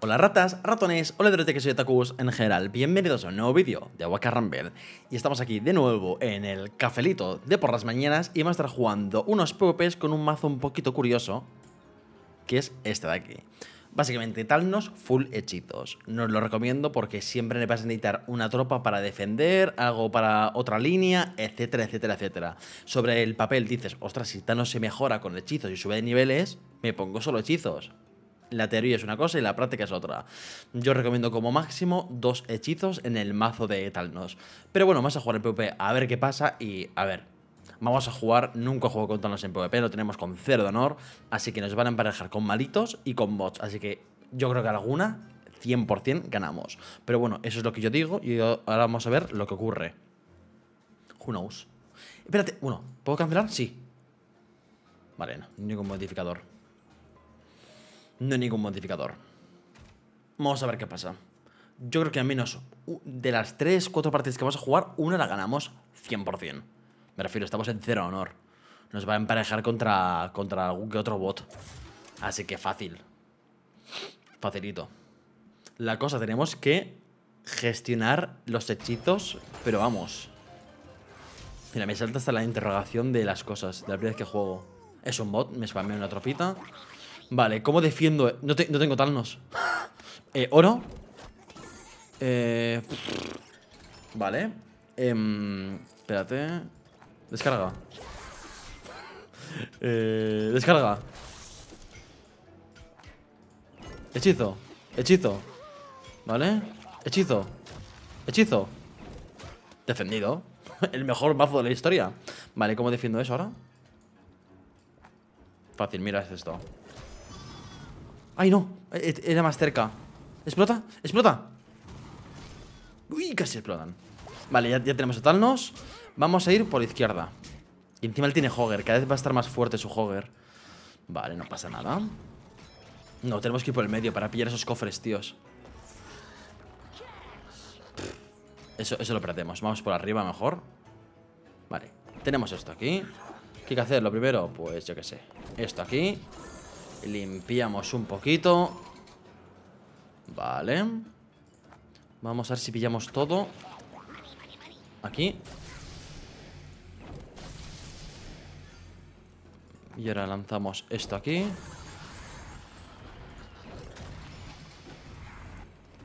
Hola ratas, ratones, hola que soy Takus en general, bienvenidos a un nuevo vídeo de Waka y estamos aquí de nuevo en el cafelito de por las mañanas y vamos a estar jugando unos PvPs con un mazo un poquito curioso que es este de aquí. Básicamente Talnos full hechizos, no os lo recomiendo porque siempre le vas a necesitar una tropa para defender, algo para otra línea, etcétera, etcétera, etcétera. Sobre el papel dices, ostras, si Talnos se mejora con hechizos y sube de niveles, me pongo solo hechizos la teoría es una cosa y la práctica es otra. Yo recomiendo como máximo dos hechizos en el mazo de Talnos. Pero bueno, vamos a jugar en PvP a ver qué pasa y a ver. Vamos a jugar, nunca juego con Talnos en PvP, lo tenemos con cero de honor, así que nos van a emparejar con malitos y con bots, así que yo creo que alguna 100% ganamos. Pero bueno, eso es lo que yo digo y ahora vamos a ver lo que ocurre. Who knows. Espérate, bueno, ¿puedo cancelar? Sí. Vale, no, ningún modificador no hay ningún modificador. Vamos a ver qué pasa. Yo creo que al menos de las 3, 4 partidas que vamos a jugar, una la ganamos 100%. Me refiero, estamos en cero honor. Nos va a emparejar contra, contra algún que otro bot. Así que fácil. Facilito. La cosa, tenemos que gestionar los hechizos, pero vamos. Mira, me salta hasta la interrogación de las cosas, de la primera vez que juego. Es un bot, me spamé una tropita Vale, ¿cómo defiendo? No, tengo talnos eh, oro. Eh, vale. Em, espérate. Descarga. Eh, descarga. Hechizo. Hechizo. ¿Vale? Hechizo. Hechizo. Defendido. El mejor mazo de la historia. Vale, ¿cómo defiendo eso ahora? Fácil, mira esto. ¡Ay, no! E-, e-, era más cerca. ¿Explota? ¡Explota! ¡Uy! Casi explotan. Vale, ya, tenemos a Talnos Vamos a ir por izquierda. Y encima él tiene Hogger. Cada vez va a estar más fuerte su Hogger. Vale, no pasa nada. No, tenemos que ir por el medio para pillar esos cofres, tíos. Eso, eso lo perdemos. Vamos por arriba mejor. Vale, tenemos esto aquí. ¿Qué hay que hacer? Lo primero, pues yo qué sé. Esto aquí. Limpiamos un poquito Vale Vamos a ver si pillamos todo Aquí Y ahora lanzamos esto aquí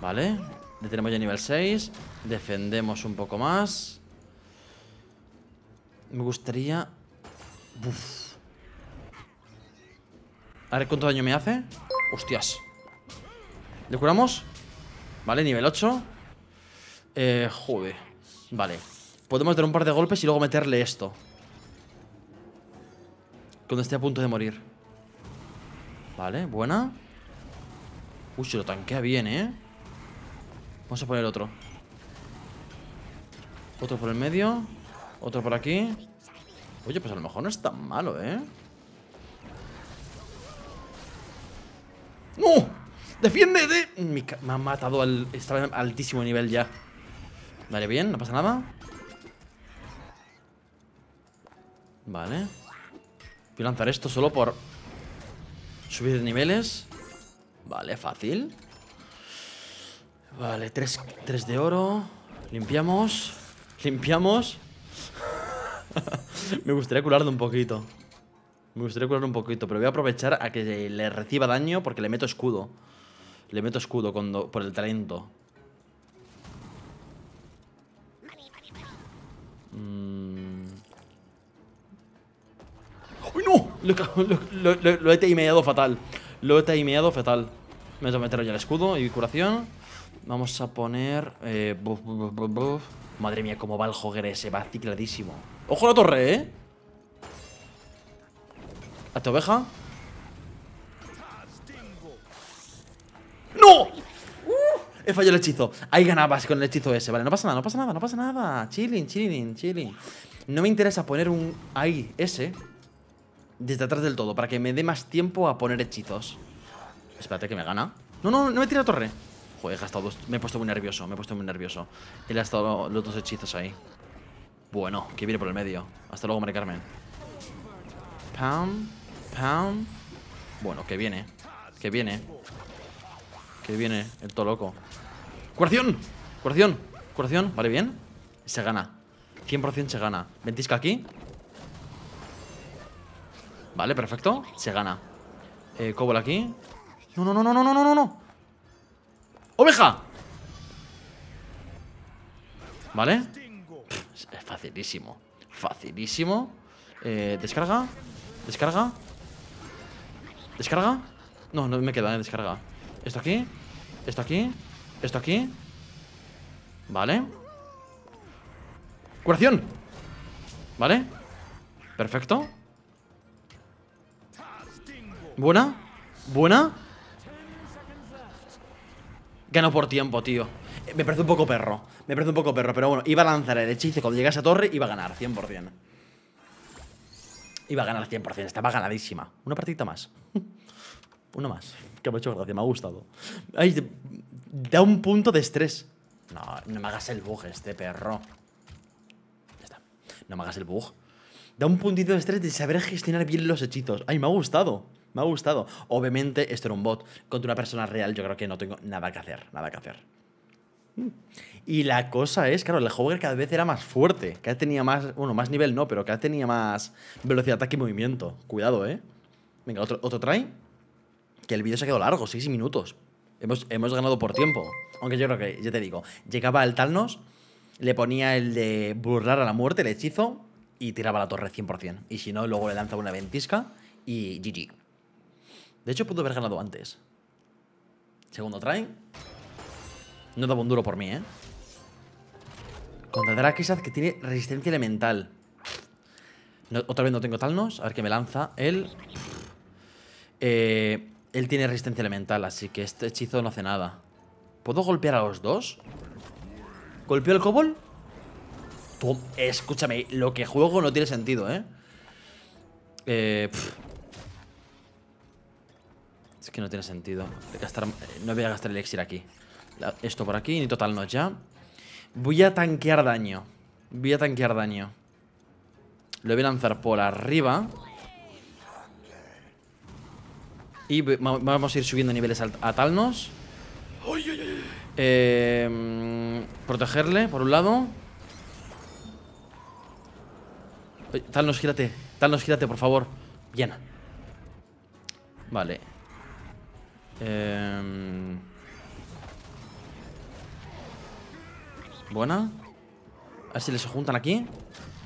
Vale Le tenemos ya nivel 6 Defendemos un poco más Me gustaría Buf a ver cuánto daño me hace. Hostias. ¿Le curamos? Vale, nivel 8. Eh, joder. Vale. Podemos dar un par de golpes y luego meterle esto. Cuando esté a punto de morir. Vale, buena. Uy, se lo tanquea bien, ¿eh? Vamos a poner otro. Otro por el medio. Otro por aquí. Oye, pues a lo mejor no es tan malo, ¿eh? ¡No! ¡Defiende de! Me, ha matado al... Estaba en altísimo nivel ya. Vale, bien, no pasa nada. Vale. Voy a lanzar esto solo por... Subir niveles. Vale, fácil. Vale, tres, tres de oro. Limpiamos. Limpiamos. Me gustaría curarlo un poquito. Me gustaría curar un poquito, pero voy a aprovechar a que le reciba daño porque le meto escudo. Le meto escudo cuando, por el talento. ¡Uy, mm. no! Lo, he timeado fatal. Lo he timeado fatal. Me voy a meter ya el escudo y curación. Vamos a poner... Eh, Madre mía, cómo va el jogger ese. Va cicladísimo. ¡Ojo la torre, eh! ¿A tu oveja? ¡No! Uh, he fallado el hechizo. Ahí ganabas con el hechizo ese. Vale, no pasa nada, no pasa nada, no pasa nada. Chilling, chilling, chilling. No me interesa poner un ahí ese desde atrás del todo para que me dé más tiempo a poner hechizos. Espérate que me gana. No, no, no me tira torre. Joder, he gastado Me he puesto muy nervioso, me he puesto muy nervioso. He gastado los dos hechizos ahí. Bueno, que viene por el medio. Hasta luego, Mari Carmen. Pam. Bueno, que viene. Que viene. Que viene el toloco loco. ¡Curación! ¡Curación! ¡Curación! Vale, bien. Se gana. 100% se gana. Ventisca aquí. Vale, perfecto. Se gana. Eh, aquí. No, no, no, no, no, no, no, no. ¡Oveja! ¿Vale? facilísimo. Facilísimo. Eh, descarga. Descarga. ¿Descarga? No, no me queda, eh, descarga. Esto aquí, esto aquí, esto aquí. Vale. ¡Curación! Vale. Perfecto. Buena. Buena. Gano por tiempo, tío. Eh, me parece un poco perro. Me parece un poco perro, pero bueno, iba a lanzar el hechizo. Cuando llegase a torre, iba a ganar, 100%. Iba a ganar 100%, estaba ganadísima. Una partita más. uno más. Que me ha hecho gracia, me ha gustado. Ay, da un punto de estrés. No, no me hagas el bug este, perro. Ya está. No me hagas el bug. Da un puntito de estrés de saber gestionar bien los hechizos. Ay, me ha gustado. Me ha gustado. Obviamente, esto era un bot. Contra una persona real yo creo que no tengo nada que hacer. Nada que hacer. Y la cosa es, claro, el Hogger cada vez era más fuerte. Cada vez tenía más. Bueno, más nivel no, pero cada vez tenía más velocidad de ataque y movimiento. Cuidado, ¿eh? Venga, otro, otro try. Que el vídeo se ha quedado largo, 6 minutos. Hemos, ganado por tiempo. Aunque yo creo que, ya te digo, llegaba el Talnos, le ponía el de burlar a la muerte, el hechizo, y tiraba la torre 100%. Y si no, luego le lanzaba una ventisca y GG. De hecho, pudo haber ganado antes. Segundo try. No daba un duro por mí, ¿eh? Contra quizás que tiene resistencia elemental. otra vez no tengo Talnos. A ver qué me lanza él. Eh, él tiene resistencia elemental, así que este hechizo no hace nada. ¿Puedo golpear a los dos? ¿Golpeo el Cobol? escúchame, lo que juego no tiene sentido, ¿eh? eh es que no tiene sentido. Eh, no voy a gastar el elixir aquí. Esto por aquí, ni total no ya. Voy a tanquear daño. Voy a tanquear daño. Lo voy a lanzar por arriba. Y vamos a ir subiendo niveles a Talnos. Eh, protegerle, por un lado. Talnos, gírate. Talnos, gírate, por favor. Bien. Vale. Eh... Buena. A ver si les juntan aquí.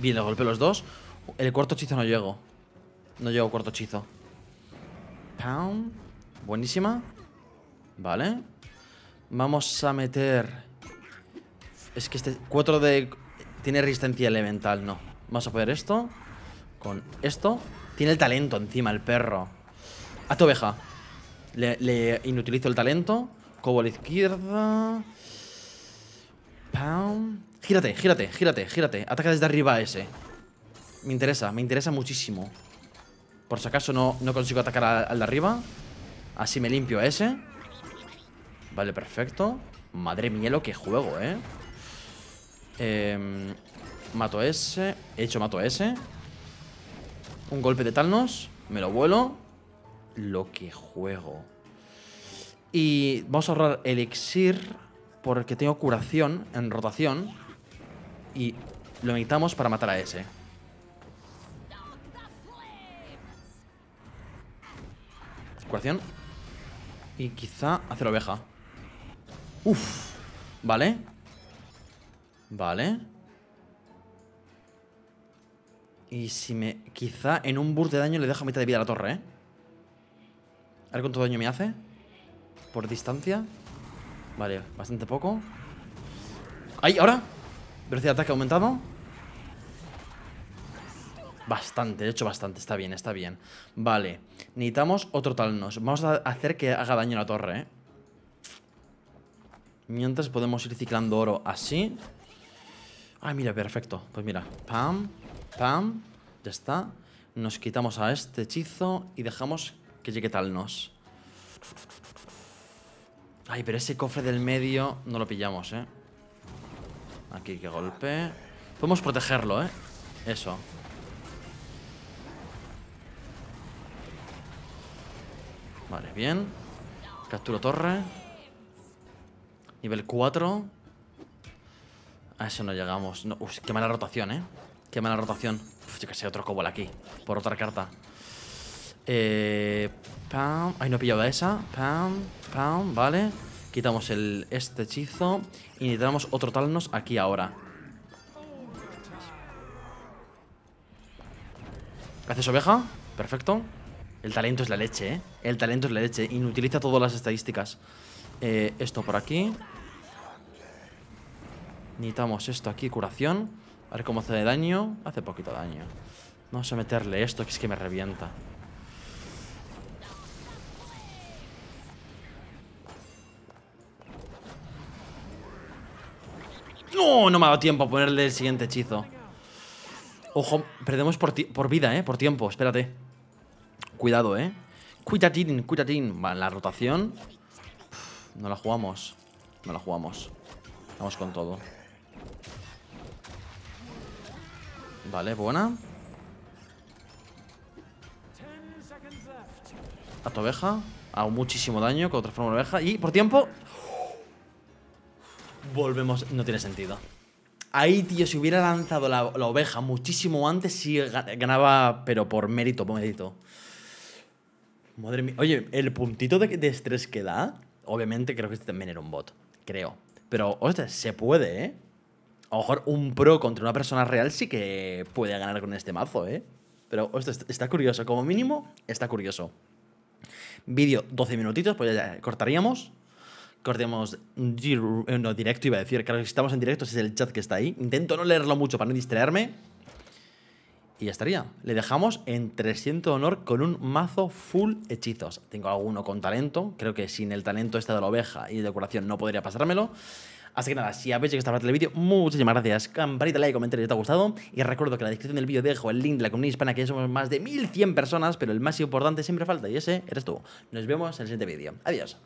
Bien, le golpeo los dos. El cuarto hechizo no llego. No llego cuarto hechizo. Pound. Buenísima. Vale. Vamos a meter... Es que este 4 de... Tiene resistencia elemental, no. Vamos a poner esto. Con esto. Tiene el talento encima, el perro. A tu oveja. Le, le inutilizo el talento. Cobo a la izquierda. Gírate, gírate, gírate, gírate. Ataca desde arriba a ese. Me interesa, me interesa muchísimo. Por si acaso no, no consigo atacar al, de arriba. Así me limpio a ese. Vale, perfecto. Madre mía, lo que juego, ¿eh? Em, mato a ese. He hecho mato a ese. Un golpe de Talnos. Me lo vuelo. Lo que juego. Y vamos a ahorrar elixir porque tengo curación en rotación y lo necesitamos para matar a ese. Curación. Y quizá hacer oveja. Uf. Vale. Vale. Y si me... Quizá en un burst de daño le dejo mitad de vida a la torre, ¿eh? A ver daño me hace. Por distancia. Vale, bastante poco Ahí, ahora Velocidad de ataque aumentado Bastante, de hecho bastante, está bien, está bien Vale, necesitamos otro Talnos Vamos a hacer que haga daño a la torre ¿eh? Mientras podemos ir ciclando oro así Ah, mira, perfecto Pues mira, pam, pam Ya está Nos quitamos a este hechizo Y dejamos que llegue Talnos Ay, pero ese cofre del medio no lo pillamos, ¿eh? Aquí qué golpe. Podemos protegerlo, ¿eh? Eso. Vale, bien. Capturo torre. Nivel 4. A eso no llegamos. uf, qué mala rotación, ¿eh? Qué mala rotación. Uf, yo que sé, otro cobol aquí. Por otra carta. Eh, pam. Ay, no he pillado a esa. Pam, pam, vale. Quitamos el, este hechizo. Y necesitamos otro Talnos aquí ahora. Gracias oveja? Perfecto. El talento es la leche, ¿eh? El talento es la leche. Inutiliza todas las estadísticas. Eh, esto por aquí. Necesitamos esto aquí, curación. A ver cómo hace daño. Hace poquito daño. Vamos a meterle esto, que es que me revienta. No, no me ha dado tiempo a ponerle el siguiente hechizo. Ojo, perdemos por, por vida, ¿eh? Por tiempo, espérate. Cuidado, ¿eh? Cuidatín, Va Vale, la rotación. no la jugamos. No la jugamos. Vamos con todo. Vale, buena. A tu oveja. Hago muchísimo daño con otra forma de oveja. Y por tiempo volvemos, no tiene sentido. Ahí, tío, si hubiera lanzado la, oveja muchísimo antes, sí ganaba, pero por mérito, por mérito. Madre mía. Oye, el puntito de, estrés que da, obviamente creo que este también era un bot, creo. Pero, hostia, se puede, ¿eh? A lo mejor un pro contra una persona real sí que puede ganar con este mazo, ¿eh? Pero, hostia, está curioso. Como mínimo, está curioso. Vídeo 12 minutitos, pues ya cortaríamos cortemos eh, no, directo, iba a decir. Claro, si estamos en directo, ese es el chat que está ahí. Intento no leerlo mucho para no distraerme. Y ya estaría. Le dejamos en 300 honor con un mazo full hechizos. Tengo alguno con talento. Creo que sin el talento este de la oveja y de decoración no podría pasármelo. Así que nada, si habéis llegado esta parte del vídeo, muchísimas gracias. Campanita, like, comentario si te ha gustado. Y recuerdo que en la descripción del vídeo dejo el link de la comunidad hispana, que ya somos más de 1100 personas, pero el más importante siempre falta, y ese eres tú. Nos vemos en el siguiente vídeo. Adiós.